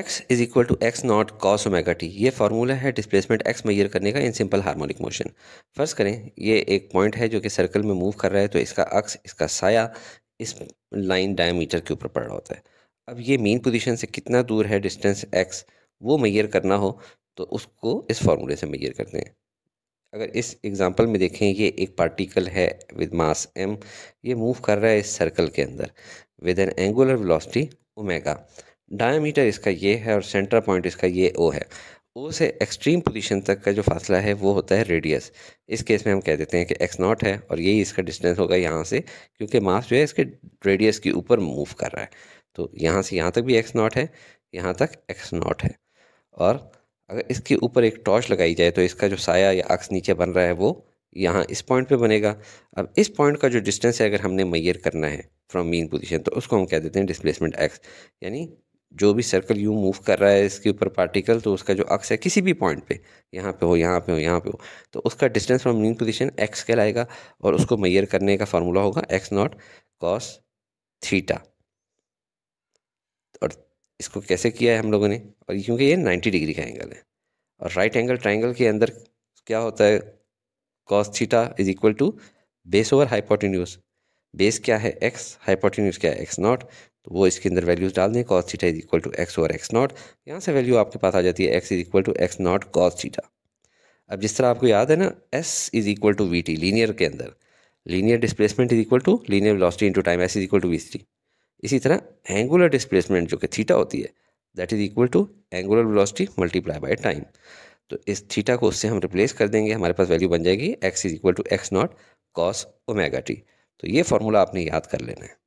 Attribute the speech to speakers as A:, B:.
A: x is equal to x not cos omega t ये formula है displacement x मैयर करने का इन सिंपल हार्मोनिक मोशन फर्ज करें ये एक पॉइंट है जो कि सर्कल में मूव कर रहा है तो इसका अक्स इसका साया इस लाइन डायमीटर के ऊपर पड़ रहा होता है अब ये मेन पोजीशन से कितना दूर है डिस्टेंस x वो मैयर करना हो तो उसको इस फार्मूले से मैयर करते हैं अगर इस एग्ज़ाम्पल में देखें ये एक पार्टिकल है विद मास m ये मूव कर रहा है इस सर्कल के अंदर with an angular velocity omega diameter इसका ये है और सेंटर पॉइंट इसका ये ओ है ओ से एक्सट्रीम पोजीशन तक का जो फासला है वो होता है रेडियस इस केस में हम कह देते हैं कि एक्स नॉट है और यही इसका डिस्टेंस होगा यहाँ से क्योंकि मास जो है इसके रेडियस के ऊपर मूव कर रहा है तो यहाँ से यहाँ तक भी एक्स नॉट है यहाँ तक एक्स नॉट है और अगर इसके ऊपर एक टॉर्च लगाई जाए तो इसका जो साया या अक्स नीचे बन रहा है वो यहाँ इस पॉइंट पे बनेगा अब इस पॉइंट का जो डिस्टेंस है अगर हमने मैयर करना है फ्रॉम मीन पोजीशन तो उसको हम कह देते हैं डिस्प्लेसमेंट एक्स यानी जो भी सर्कल यू मूव कर रहा है इसके ऊपर पार्टिकल तो उसका जो अक्स है किसी भी पॉइंट पे यहाँ पे हो यहाँ पे हो यहाँ पे हो तो उसका distance from mean position x कहलाएगा और उसको मैयर करने का फार्मूला होगा एक्स नॉट कॉस थीटा और इसको कैसे किया है हम लोगों ने और क्योंकि ये नाइन्टी डिग्री का एंगल है और राइट एंगल ट्राइंगल के अंदर क्या होता है cos theta is equal to base over hypotenuse base क्या है एक्स हाइपोटिन्यूस क्या है एक्स नॉट तो वो इसके अंदर वैल्यूज़ डाल दें cos theta is equal to x over x not यहाँ से वैल्यू आपके पास आ जाती है x is equal to x not cos theta अब जिस तरह आपको याद है ना S is equal to V T linear के अंदर linear displacement is equal to linear velocity into time S is equal to V three इसी तरह एंगुलर डिस्प्लेसमेंट जो कि थीटा होती है that is equal to angular velocity multiply by time तो इस थीटा को उससे हम रिप्लेस कर देंगे हमारे पास वैल्यू बन जाएगी x is equal to x not cos omega t तो ये फार्मूला आपने याद कर लेना है